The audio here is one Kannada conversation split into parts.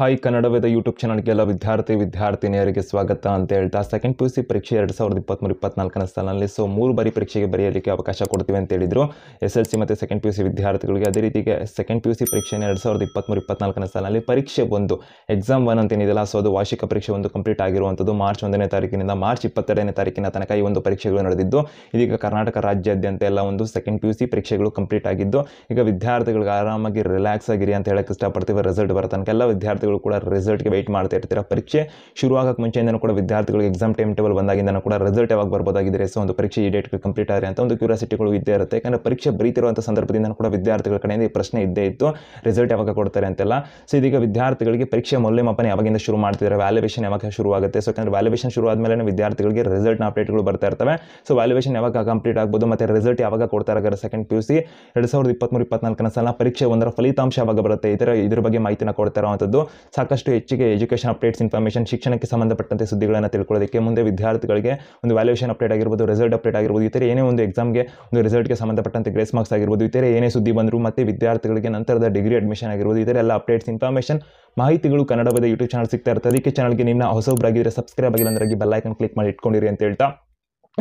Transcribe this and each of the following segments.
ಹಾಯ್ ಕನ್ನಡವೇದ ಯೂಟ್ಯೂಬ್ ಚಾನಲ್ಗೆಲ್ಲ ವಿದ್ಯಾರ್ಥಿ ವಿದ್ಯಾರ್ಥಿನಿಯರಿಗೆ ಸ್ವಾಗತ ಅಂತ ಹೇಳ್ತಾ ಸೆಕೆಂಡ್ ಪಿ ಯು ಸಿ ಪರೀಕ್ಷೆ ಎರಡು ಸಾವಿರದ ಇಪ್ಪತ್ತ್ಮೂರು ಇಪ್ಪತ್ತ್ನಾಲ್ಕನೇ ಸಾಲಿನಲ್ಲಿ ಸೊ ಮೂರು ಬಾರಿ ಪರೀಕ್ಷೆಗೆ ಬರೆಯಲಿಕ್ಕೆ ಅವಕಾಶ ಕೊಡ್ತೀವಿ ಅಂತ ಹೇಳಿದರು ಎಸ್ ಎಲ್ ಸಿ ಮತ್ತು ಸೆಕೆಂಡ್ ಪಿ ಯು ಸಿ ವಿದ್ಯಾರ್ಥಿಗಳಿಗೆ ಅದೇ ರೀತಿಗೆ ಸೆಕೆಂಡ್ ಪಿ ಯು ಸಿ ಪರೀಕ್ಷೆಯನ್ನು ಎರಡು ಸಾವಿರದ ಇಪ್ಪತ್ತ್ಮೂರು ಇಪ್ಪತ್ನಾಲ್ಕನೇ ಸಾಲಿನಲ್ಲಿ ಪರೀಕ್ಷೆ ಒಂದು ಎಕ್ಸಾಮ್ ಒನ್ ಅಂತ ಏನಿದೆಯಲ್ಲ ಸೊ ಅದು ವಾರ್ಷಿಕ ಪರೀಕ್ಷೆ ಒಂದು ಕಂಪ್ಲೀಟ್ ಆಗಿರುವಂಥದ್ದು ಮಾರ್ಚ್ ಒಂದನೇ ತಾರೀಕಿನಿಂದ ಮಾರ್ಚ್ ಇಪ್ಪತ್ತೆರಡನೇ ತಾರೀಕಿನ ತನಕ ಈ ಒಂದು ಪರೀಕ್ಷೆಗಳು ನಡೆದಿದ್ದು ಇದೀಗ ಕರ್ನಾಟಕ ರಾಜ್ಯಾದ್ಯಂತ ಎಲ್ಲ ಒಂದು ಸೆಕೆಂಡ್ ಪಿ ಯು ಸಿ ಪರೀಕ್ಷೆಗಳು ಕಂಪ್ಲೀಟ್ ಆಗಿದ್ದು ಈಗ ವಿದ್ಯಾರ್ಥಿಗಳಿಗೆ ಆರಾಮಾಗಿ ರಿಲ್ಯಾಕ್ಸ್ ಆಗಿರಿ ಅಂತ ಹೇಳಕ್ಕೆ ಇಷ್ಟಪಡ್ತೀವಿ ರಿಸಲ್ಟ್ ಬರೋ ತನಕ ಎಲ್ಲ ವಿದ್ಯಾರ್ಥಿ ವಿದ್ಯಾರ್ಥಿಗಳು ಕೂಡ ರಿಸಲ್ಟ್ಗೆ ವೆಯ್ಟ್ ಮಾಡ್ತಾ ಇರ್ತೀರಾ ಪರೀಕ್ಷೆ ಶುರು ಮುಂಚೆಯಿಂದ ಮುಂಚೆಯಿಂದನೂ ಕೂಡ ವಿದ್ಯಾರ್ಥಿಗಳು ಎಕ್ಸಾಮ್ ಟೈಮ್ ಟೇಬಲ್ ಬಂದಾಗಿಂದ ಕೂಡ ರಿಸಲ್ಟ್ ಯಾವಾಗ ಬರ್ಬೋದಾಗಿದೆ ಸೊ ಒಂದು ಪರೀಕ್ಷೆ ಈ ಡೇಟ್ಗೆ ಕಂಪ್ಲೀಟ್ ಆದರೆ ಅಂತ ಒಂದು ಕ್ಯೂರಾಸಿಟಿಗಳು ಇದ್ದೇ ಇರುತ್ತೆ ಯಾಕಂದರೆ ಪರೀಕ್ಷೆ ಬರೀತಿರುವಂಥ ಸಂದರ್ಭದಿಂದ ಕೂಡ ವಿದ್ಯಾರ್ಥಿಗಳ ಕಡೆಯಿಂದ ಈ ಪ್ರಶ್ನೆ ಇದ್ದೇ ಇತ್ತು ರಿಸಲ್ಟ್ ಯಾವಾಗ ಕೊಡ್ತಾರೆ ಅಂತೆಲ್ಲ ಸೊ ಇದೀಗ ವಿದ್ಯಾರ್ಥಿಗಳಿಗೆ ಪರೀಕ್ಷೆ ಮೌಲ್ಯಮಾಪನ ಯಾವಾಗಿಂದ ಶುರು ಮಾಡ್ತಿದ್ದಾರೆ ವ್ಯಾಲ್ಯೂವೇಷನ್ ಯಾವಾಗ ಶುರು ಆಗುತ್ತೆ ಸೊ ಯಾಕಂದರೆ ವ್ಯಾಲ್ಯೂಷನ್ ಶುರು ಆದಮೇಲೆ ವಿದ್ಯಾರ್ಥಿಗಳಿಗೆ ರಿಸಲ್ಟ್ನ ಅಪ್ಡೇಟ್ಗಳು ಬರ್ತಾ ಇರ್ತವೆ ಸೊ ವ್ಯಾಲ್ಯೂವೇಷನ್ ಯಾವಾಗ ಕಂಪ್ಲೀಟ್ ಆಗ್ಬೋದು ಮತ್ತು ರಿಸಲ್ಟ್ ಯಾವಾಗ ಕೊಡ್ತಾ ಇದ್ದಾರೆ ಸೆಕೆಂಡ್ ಪಿ ಯು ಸಿ ಎರಡು ಸಾವಿರದ ಇಪ್ಪತ್ತ್ಮೂರು ಇಪ್ಪತ್ನಾಲ್ಕನ ಸಲ ಪರೀಕ್ಷೆ ಒಂದರ ಫಲಿತಾಂಶ ಯಾವಾಗ ಬರುತ್ತೆ ಇದರ ಇದ್ರ ಬಗ್ಗೆ ಮಾಹಿತಿನ ಕೊಡ್ತಾ ಇರುವಂಥದ್ದು ಸಾಕಷ್ಟು ಹೆಚ್ಚಿಗೆ ಎಜುಕೇಷನ್ ಅಪ್ಡೇಟ್ಸ್ ಇನ್ಫಾರ್ಮೇಷನ್ ಶಿಕ್ಷಣಕ್ಕೆ ಸಂಬಂಧಪಟ್ಟಂತೆ ಸುದ್ದಿಗಳನ್ನು ತಿಳ್ಕೊಳ್ಳೋದಕ್ಕೆ ಮುಂದೆ ವಿದ್ಯಾರ್ಥಿಗಳಿಗೆ ಒಂದು ವ್ಯಾಲ್ಯೂಷನ್ ಅಪ್ಡೇಟ್ ಆಗಿರ್ಬೋದು ರಿಸಲ್ಟ್ ಅಪ್ಡೇಟ್ ಆಗಿರ್ಬೋದು ಇತರ ಏನೇ ಒಂದು ಎಕ್ಸಾಮ್ಗೆ ಒಂದು ರಿಸಲ್ಟ್ಗೆ ಸಂಬಂಧಪಟ್ಟಂತೆ ಗ್ರೇಸ್ ಮಾರ್ಕ್ಸ್ ಆಗಿರ್ಬೋದು ಇತರೆ ಏನೇ ಸುದ್ದಿ ಬಂದರು ಮತ್ತು ವಿದ್ಯಾರ್ಥಿಗಳಿಗೆ ನಂತರದ ಡಿಗ್ರಿ ಅಡ್ಮಿಷನ್ ಆಗಿರ್ಬೋದು ಇದರ ಎಲ್ಲ ಅಪ್ಡೇಟ್ಸ್ ಇನ್ಫಾರ್ಮೇಷನ್ ಮಾಹಿತಿಗಳು ಕನ್ನಡ ಯೂಟ್ಯೂಬ್ ಚಾನಲ್ ಸಿಗ್ತಾ ಇರ್ತದೆ ಅದಕ್ಕೆ ಚಾನಲ್ಗೆ ನಿಮ್ಮ ಒಬ್ಬರಾಗಿದ್ದರೆ ಸಬ್ಸ್ಕ್ರೈಬ್ ಆಗಿಲ್ಲ ಅಂದ್ರೆ ಬೆಲ್ಲೈಕನ್ ಕ್ಲಿಕ್ ಮಾಡಿ ಇಟ್ಕೊಂಡಿರಿ ಅಂತ ಹೇಳ್ತಾ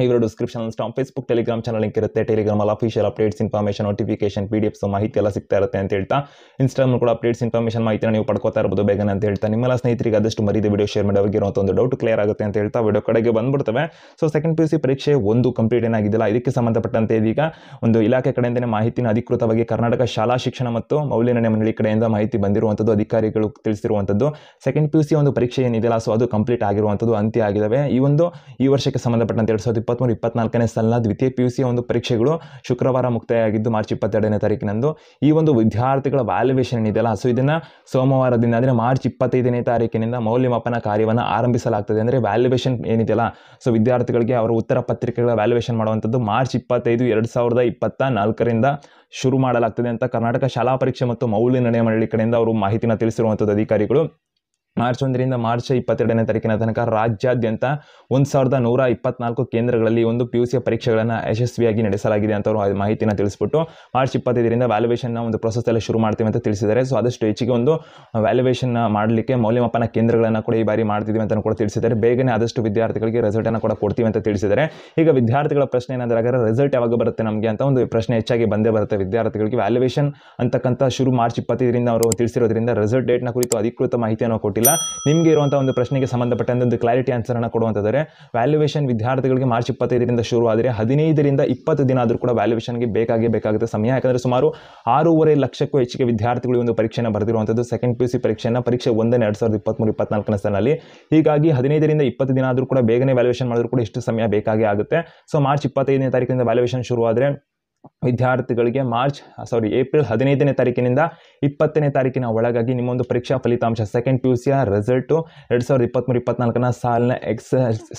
ಇವರು description stop Facebook Telegram channel link ಇರುತ್ತೆ ಟೆಲಿಗ್ರಾಮ್ ಅಲ್ಲಿ official updates information notification P D ಮಾಹಿತಿ ಎಲ್ಲ ಸಿಗ್ತಾ ಇರುತ್ತೆ ಅಂತ ಹೇಳ್ತಾ ಇನ್ಸ್ಟಾಗ್ರಾಮ್ ಕೂಡ ಅಪ್ಡೇಟ್ಸ್ ಇನ್ಫಾರ್ಮೇಷನ್ ಮಾಹಿತಿನ ನೀವು ಪಡ್ಕೋತಾ ಇರ್ಬೋದು ಬೇಗ ಅಂತ ಹೇಳ್ತಾ ನಿಮ್ಮೆಲ್ಲ ಸ್ನೇಹಿತರಿಗೆ ಆದಷ್ಟು ಮರಿದ ವಿಡಿಯೋ ಶೇರ್ ಮಾಡಿ ಅವರಿಗಿರುವಂಥ ಒಂದು ಡೌಟ್ ಕ್ಲಿಯರ್ ಆಗುತ್ತೆ ಅಂತ ಹೇಳ್ತಾ ವಿಡಿಯೋ ಕಡೆಗೆ ಬಂದ್ಬಿಡ್ತವೆ so second P U C ಪರೀಕ್ಷೆ ಒಂದು ಕಂಪ್ಲೀಟ್ ಏನಾಗಿದ್ದಿಲ್ಲ ಇದಕ್ಕೆ ಸಂಬಂಧಪಟ್ಟಂತೆ ಇದೀಗ ಒಂದು ಇಲಾಖೆ ಕಡೆಯಿಂದನೇ ಮಾಹಿತಿನ ಅಧಿಕೃತವಾಗಿ ಕರ್ನಾಟಕ ಶಾಲಾ ಶಿಕ್ಷಣ ಮತ್ತು ನಿರ್ಣಯ ಮಂಡಳಿ ಕಡೆಯಿಂದ ಮಾಹಿತಿ ಬಂದಿರುವಂಥದ್ದು ಅಧಿಕಾರಿಗಳು ತಿಳಿಸಿರುವಂಥದ್ದು ಸೆಕೆಂಡ್ ಪಿ ಯು ಸಿ ಒಂದು ಪರೀಕ್ಷೆ ಏನಿದೆಯಲ್ಲ ಸೊ ಅದು ಕಂಪ್ಲೀಟ್ ಆಗಿರುವಂಥದ್ದು ಅಂತ್ಯ ಆಗಿದ್ದಾವೆ ಈ ಒಂದು ಈ ವರ್ಷಕ್ಕೆ ಸಂಬಂಧಪಟ್ಟಂತೆ ಎರಡು ಸಾವಿರದ ಇಪ್ಪತ್ತ್ಮೂರು ಇಪ್ಪತ್ನಾಲ್ಕನೇ ಸಾಲಿನ ದ್ವಿತೀಯ ಪಿ ಯು ಸಿ ಒಂದು ಪರೀಕ್ಷೆಗಳು ಶುಕ್ರವಾರ ಆಗಿದ್ದು ಮಾರ್ಚ್ ಇಪ್ಪತ್ತೆರಡನೇ ತಾರೀಕಿನಂದು ಈ ಒಂದು ವಿದ್ಯಾರ್ಥಿಗಳ ವ್ಯಾಲ್ಯೂಯೇಷನ್ ಏನಿದೆಯಲ್ಲ ಸೊ ಇದನ್ನು ಸೋಮವಾರದಿಂದ ಅಂದರೆ ಮಾರ್ಚ್ ಇಪ್ಪತ್ತೈದನೇ ತಾರೀಕಿನಿಂದ ಮೌಲ್ಯಮಾಪನ ಕಾರ್ಯವನ್ನು ಆರಂಭಿಸಲಾಗ್ತದೆ ಅಂದರೆ ವ್ಯಾಲ್ಯೂಯೇಷನ್ ಏನಿದೆಯಲ್ಲ ಸೊ ವಿದ್ಯಾರ್ಥಿಗಳಿಗೆ ಅವರ ಉತ್ತರ ಪತ್ರಿಕೆಗಳ ವ್ಯಾಲ್ಯೂಯೇಷನ್ ಮಾಡುವಂಥದ್ದು ಮಾರ್ಚ್ ಇಪ್ಪತ್ತೈದು ಎರಡು ಸಾವಿರದ ಇಪ್ಪತ್ತ ನಾಲ್ಕರಿಂದ ಶುರು ಮಾಡಲಾಗ್ತದೆ ಅಂತ ಕರ್ನಾಟಕ ಶಾಲಾ ಪರೀಕ್ಷೆ ಮತ್ತು ಮೌಲ್ಯ ನಿರ್ಣಯ ಮಂಡಳಿ ಕಡೆಯಿಂದ ಅವರು ಮಾಹಿತಿನ ತಿಳಿಸಿರುವಂಥದ್ದು ಅಧಿಕಾರಿಗಳು ಮಾರ್ಚ್ ಒಂದರಿಂದ ಮಾರ್ಚ್ ಇಪ್ಪತ್ತೆರಡನೇ ತಾರೀಕಿನ ತನಕ ರಾಜ್ಯಾದ್ಯಂತ ಒಂದು ಸಾವಿರದ ನೂರ ಇಪ್ಪತ್ನಾಲ್ಕು ಕೇಂದ್ರಗಳಲ್ಲಿ ಒಂದು ಪಿ ಯು ಸಿಯ ಪರೀಕ್ಷೆಗಳನ್ನು ಯಶಸ್ವಿಯಾಗಿ ನಡೆಸಲಾಗಿದೆ ಅಂತ ಅವರು ತಿಳಿಸ್ಬಿಟ್ಟು ಮಾರ್ಚ್ ಇಪ್ಪತ್ತೈದರಿಂದ ವ್ಯಾಲ್ಯೂಯೇಷನ್ನ ಒಂದು ಪ್ರೊಸೆಸ್ ಎಲ್ಲ ಶುರು ಮಾಡ್ತೀವಿ ಅಂತ ತಿಳಿಸಿದ್ದಾರೆ ಸೊ ಆದಷ್ಟು ಹೆಚ್ಚಿಗೆ ಒಂದು ವ್ಯಾಲ್ಯೂಯೇಷನ್ ಮಾಡಲಿಕ್ಕೆ ಮೌಲ್ಯಮಾಪನ ಕೇಂದ್ರಗಳನ್ನು ಕೂಡ ಈ ಬಾರಿ ಮಾಡ್ತಿದ್ದೀವಿ ಅಂತ ಕೂಡ ತಿಳಿಸಿದ್ದಾರೆ ಬೇಗನೆ ಆದಷ್ಟು ವಿದ್ಯಾರ್ಥಿಗಳಿಗೆ ರಿಸಲ್ಟನ್ನು ಕೂಡ ಕೊಡ್ತೀವಿ ಅಂತ ತಿಳಿಸಿದ್ದಾರೆ ಈಗ ವಿದ್ಯಾರ್ಥಿಗಳ ಪ್ರಶ್ನೆ ಏನಂದ್ರೆ ರಿಸಲ್ಟ್ ಯಾವಾಗ ಬರುತ್ತೆ ನಮಗೆ ಅಂತ ಒಂದು ಪ್ರಶ್ನೆ ಹೆಚ್ಚಾಗಿ ಬಂದೇ ಬರುತ್ತೆ ವಿದ್ಯಾರ್ಥಿಗಳಿಗೆ ವ್ಯಾಲ್ಯೂಯೇಷನ್ ಅಂತಕ್ಕಂಥ ಶುರು ಮಾರ್ಚ್ ಇಪ್ಪತ್ತೈದರಿಂದ ಅವರು ತಿಳಿಸಿರೋದ್ರಿಂದ ರಿಸಲ್ಟ್ ಡೇಟ್ನ ಕುರಿತು ಅಧಿಕೃತ ಮಾಹಿತಿಯನ್ನು ಕೊಟ್ಟಿಲ್ಲ ನಿಮಗೆ ಇರುವಂಥ ಒಂದು ಪ್ರಶ್ನೆಗೆ ಸಂಬಂಧಪಟ್ಟಂತೆ ಒಂದು ಕ್ಲಾರಿಟಿ ಆನ್ಸರನ್ನು ಕೊಡುವಂಥದ್ದಾರೆ ವ್ಯಾಲ್ಯೂಯೇಷನ್ ವಿದ್ಯಾರ್ಥಿಗಳಿಗೆ ಮಾರ್ಚ್ ಇಪ್ಪತ್ತೈದರಿಂದ ಶುರುವಾದರೆ ಹದಿನೈದರಿಂದ ಇಪ್ಪತ್ತು ದಿನ ಆದರೂ ಕೂಡ ವ್ಯಾಲ್ಯೂಯೇಷನ್ಗೆ ಬೇಕಾಗಿ ಬೇಕಾಗುತ್ತೆ ಸಮಯ ಯಾಕಂದರೆ ಸುಮಾರು ಆರೂವರೆ ಲಕ್ಷಕ್ಕೂ ಹೆಚ್ಚಿಗೆ ವಿದ್ಯಾರ್ಥಿಗಳು ಒಂದು ಪರೀಕ್ಷೆಯನ್ನು ಬರೆದಿರುವಂಥದ್ದು ಸೆಕೆಂಡ್ ಪಿ ಯು ಸಿ ಪರೀಕ್ಷೆಯನ್ನು ಪರೀಕ್ಷೆ ಒಂದನೇ ಎರಡು ಸಾವಿರದ ಇಪ್ಪತ್ತ್ಮೂರು ಇಪ್ಪತ್ನಾಲ್ಕನೇ ಸಾಲಿನಲ್ಲಿ ಹೀಗಾಗಿ ಹದಿನೈದರಿಂದ ಇಪ್ಪತ್ತು ದಿನ ಆದರೂ ಕೂಡ ಬೇಗನೆ ವ್ಯಾಲ್ಯೂಯೇಷನ್ ಮಾಡಿದ್ರು ಕೂಡ ಇಷ್ಟು ಸಮಯ ಬೇಕಾಗೇ ಆಗುತ್ತೆ ಸೊ ಮಾರ್ಚ್ ಇಪ್ಪತ್ತೈದನೇ ತಾರೀಕಿಂದ ವ್ಯಾಲ್ಯೂಯೇಷನ್ ಶುರುವಾದರೆ ವಿದ್ಯಾರ್ಥಿಗಳಿಗೆ ಮಾರ್ಚ್ ಸಾರಿ ಏಪ್ರಿಲ್ ಹದಿನೈದನೇ ತಾರೀಕಿನಿಂದ ಇಪ್ಪತ್ತನೇ ತಾರೀಕಿನ ಒಳಗಾಗಿ ನಿಮ್ಮೊಂದು ಪರೀಕ್ಷಾ ಫಲಿತಾಂಶ ಸೆಕೆಂಡ್ ಪಿ ಯು ಸಿಯ ರಿಸಲ್ಟು ಎರಡು ಸಾವಿರದ ಇಪ್ಪತ್ತ್ಮೂರು ಇಪ್ಪತ್ನಾಲ್ಕನ ಸಾಲಿನ ಎಕ್ಸ್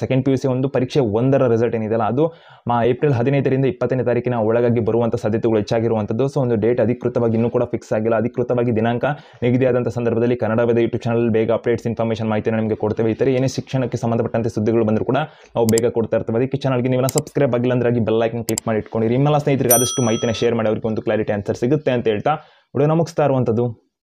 ಸೆಕೆಂಡ್ ಪಿ ಯು ಸಿ ಒಂದು ಪರೀಕ್ಷೆ ಒಂದರ ರಿಸಲ್ಟ್ ಏನಿದೆಯಲ್ಲ ಅದು ಮಾ ಏಪ್ರಿಲ್ ಹದಿನೈದರಿಂದ ಇಪ್ಪತ್ತನೇ ತಾರೀಕಿನ ಒಳಗಾಗಿ ಬರುವಂಥ ಸಾಧ್ಯತೆಗಳು ಹೆಚ್ಚಾಗಿರುವಂಥದ್ದು ಸೊ ಒಂದು ಡೇಟ್ ಅಧಿಕೃತವಾಗಿ ಇನ್ನೂ ಕೂಡ ಫಿಕ್ಸ್ ಆಗಿಲ್ಲ ಅಧಿಕೃತವಾಗಿ ದಿನಾಂಕ ನಿಗದಿಯಾದಂಥ ಸಂದರ್ಭದಲ್ಲಿ ಕನ್ನಡ ವೇದ ಯೂಟ್ಯೂಬ್ ಚಾನಲ್ ಬೇಗ ಅಪ್ಡೇಟ್ಸ್ ಇನ್ಫಾರ್ಮೇಷನ್ ಮಾಹಿತಿಯನ್ನು ನಿಮಗೆ ಕೊಡ್ತೇವೆ ಇತರೆ ಏನೇ ಶಿಕ್ಷಣಕ್ಕೆ ಸಂಬಂಧಪಟ್ಟಂತೆ ಸುದ್ದಿಗಳು ಬಂದರೂ ಕೂಡ ನಾವು ಬೇಗ ಕೊಡ್ತಾ ಇರ್ತೀವಿ ಅದಕ್ಕೆ ಚಾನಲ್ಗೆ ನೀವು ಸಬ್ಸ್ಕ್ರೈಬ್ ಆಗಿಲ್ಲ ಅಂದ್ರೆ ಬೆಲ್ಲೈಕನ್ ಕ್ಲಿಕ್ ಮಾಡಿ ಇಟ್ಕೊಂಡಿರಿ ನಿಮ್ಮೆಲ್ಲ ಸ್ನೇಹಿತರಿಗೆ ಆದಷ್ಟು ಮಾಹಿತಿನ ಶೇರ್ ಮಾಡಿ ಅವ್ರಿಗೆ ಒಂದು ಕ್ಲಾರಿಟಿ ಆನ್ಸರ್ ಸಿಗುತ್ತೆ ಅಂತ ಹೇಳ್ತಾ ಹುಡುಗ ಮುಗಿಸ್ತಾ